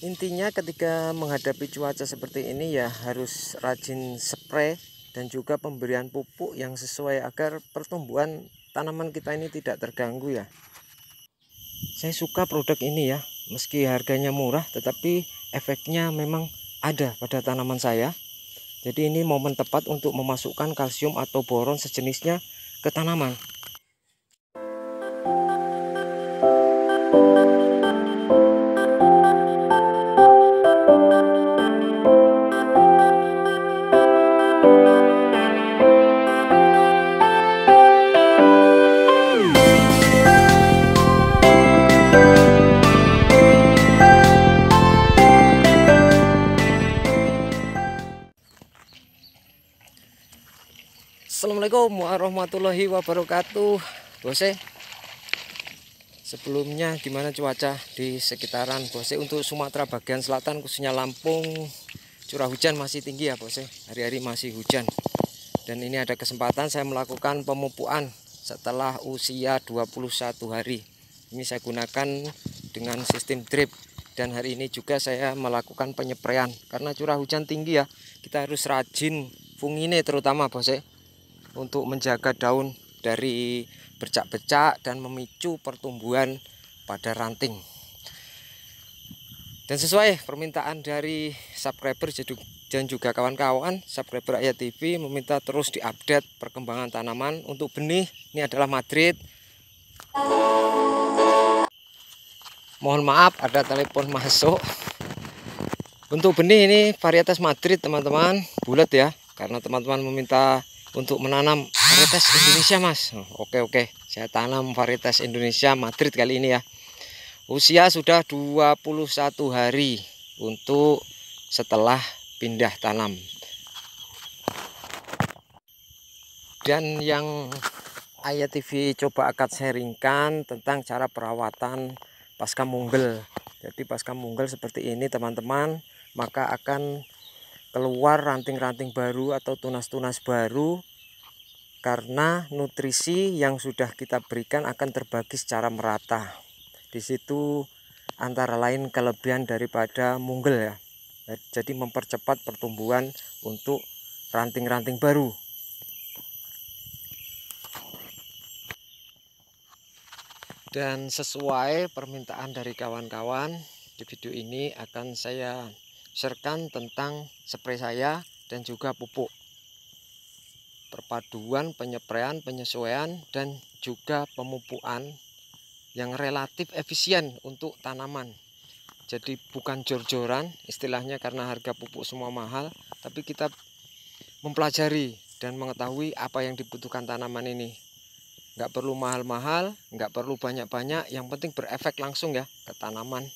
intinya ketika menghadapi cuaca seperti ini ya harus rajin spray dan juga pemberian pupuk yang sesuai agar pertumbuhan tanaman kita ini tidak terganggu ya saya suka produk ini ya meski harganya murah tetapi efeknya memang ada pada tanaman saya jadi ini momen tepat untuk memasukkan kalsium atau boron sejenisnya ke tanaman Assalamualaikum warahmatullahi wabarakatuh Bose Sebelumnya gimana cuaca di sekitaran Bose Untuk Sumatera bagian selatan khususnya Lampung Curah hujan masih tinggi ya Bose Hari-hari masih hujan Dan ini ada kesempatan saya melakukan pemupuan Setelah usia 21 hari Ini saya gunakan dengan sistem drip dan hari ini juga saya melakukan penyepraian karena curah hujan tinggi ya kita harus rajin fungine terutama bos untuk menjaga daun dari bercak-bercak dan memicu pertumbuhan pada ranting dan sesuai permintaan dari subscriber dan juga kawan-kawan subscriber Ayat TV meminta terus diupdate perkembangan tanaman untuk benih ini adalah Madrid mohon maaf ada telepon masuk untuk benih ini varietas Madrid teman-teman bulat ya karena teman-teman meminta untuk menanam varietas Indonesia mas oke oke saya tanam varietas Indonesia Madrid kali ini ya usia sudah 21 hari untuk setelah pindah tanam dan yang Ayah TV coba akan sharingkan tentang cara perawatan pasca munggel jadi pasca munggel seperti ini teman-teman maka akan keluar ranting-ranting baru atau tunas-tunas baru karena nutrisi yang sudah kita berikan akan terbagi secara merata. Di situ antara lain kelebihan daripada munggel ya. Jadi mempercepat pertumbuhan untuk ranting-ranting baru. Dan sesuai permintaan dari kawan-kawan, di video ini akan saya sharekan tentang spray saya dan juga pupuk perpaduan penyepraian penyesuaian dan juga pemupuan yang relatif efisien untuk tanaman jadi bukan jor-joran istilahnya karena harga pupuk semua mahal tapi kita mempelajari dan mengetahui apa yang dibutuhkan tanaman ini nggak perlu mahal-mahal nggak perlu banyak-banyak yang penting berefek langsung ya ke tanaman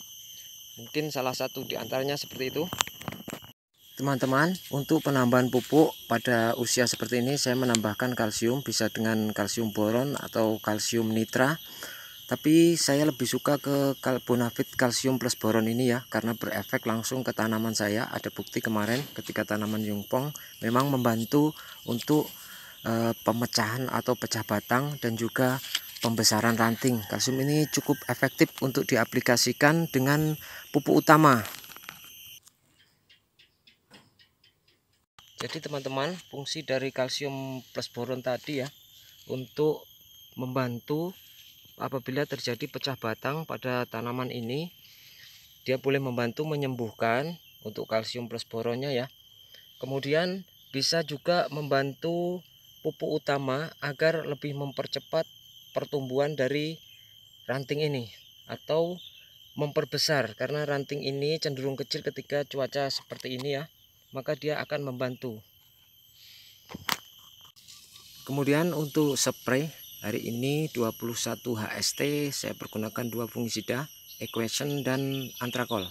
Mungkin salah satu di antaranya seperti itu. Teman-teman, untuk penambahan pupuk pada usia seperti ini saya menambahkan kalsium bisa dengan kalsium boron atau kalsium nitra. Tapi saya lebih suka ke karbonafit kalsium plus boron ini ya karena berefek langsung ke tanaman saya. Ada bukti kemarin ketika tanaman yungpong memang membantu untuk e, pemecahan atau pecah batang dan juga pembesaran ranting. Kalsium ini cukup efektif untuk diaplikasikan dengan pupuk utama. Jadi teman-teman, fungsi dari kalsium plus boron tadi ya untuk membantu apabila terjadi pecah batang pada tanaman ini dia boleh membantu menyembuhkan untuk kalsium plus boronnya ya. Kemudian bisa juga membantu pupuk utama agar lebih mempercepat pertumbuhan dari ranting ini atau memperbesar karena ranting ini cenderung kecil ketika cuaca seperti ini ya maka dia akan membantu kemudian untuk spray hari ini 21 HST saya pergunakan dua fungisida equation dan antrakol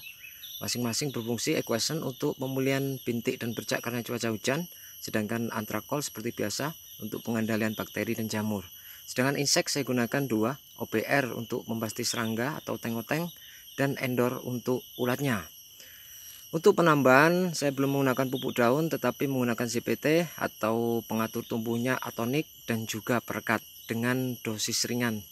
masing-masing berfungsi equation untuk pemulihan bintik dan bercak karena cuaca hujan sedangkan antrakol seperti biasa untuk pengendalian bakteri dan jamur Sedangkan insek saya gunakan dua, OPR untuk membasti serangga atau tengoteng dan endor untuk ulatnya. Untuk penambahan saya belum menggunakan pupuk daun tetapi menggunakan CPT atau pengatur tumbuhnya atonik dan juga perekat dengan dosis ringan.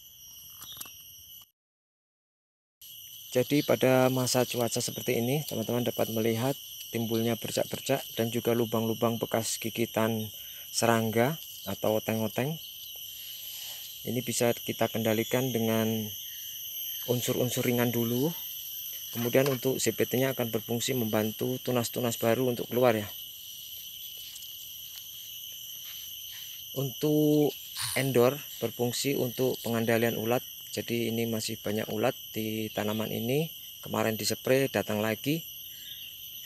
Jadi pada masa cuaca seperti ini teman-teman dapat melihat timbulnya bercak-bercak dan juga lubang-lubang bekas gigitan serangga atau oteng -oteng ini bisa kita kendalikan dengan unsur-unsur ringan dulu kemudian untuk CPT nya akan berfungsi membantu tunas-tunas baru untuk keluar ya untuk endor berfungsi untuk pengendalian ulat jadi ini masih banyak ulat di tanaman ini kemarin dispray datang lagi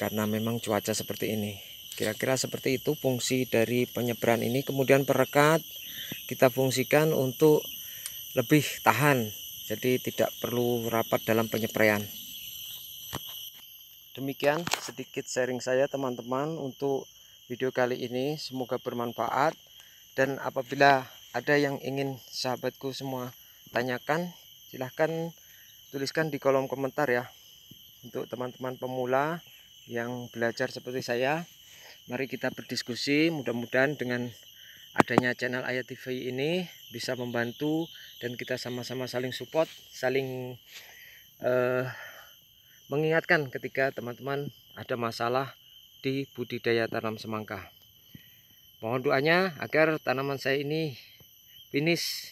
karena memang cuaca seperti ini kira-kira seperti itu fungsi dari penyeberan ini kemudian perekat kita fungsikan untuk lebih tahan jadi tidak perlu rapat dalam penyepraian demikian sedikit sharing saya teman-teman untuk video kali ini semoga bermanfaat dan apabila ada yang ingin sahabatku semua tanyakan silahkan tuliskan di kolom komentar ya untuk teman-teman pemula yang belajar seperti saya mari kita berdiskusi mudah-mudahan dengan adanya channel Ayat TV ini bisa membantu dan kita sama-sama saling support, saling uh, mengingatkan ketika teman-teman ada masalah di budidaya tanam semangka. Mohon doanya agar tanaman saya ini finish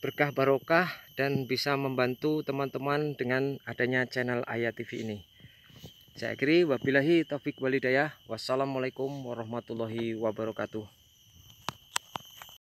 berkah barokah dan bisa membantu teman-teman dengan adanya channel Ayat TV ini. Saya akhiri, wabillahi taufik walidayah. Wassalamualaikum warahmatullahi wabarakatuh.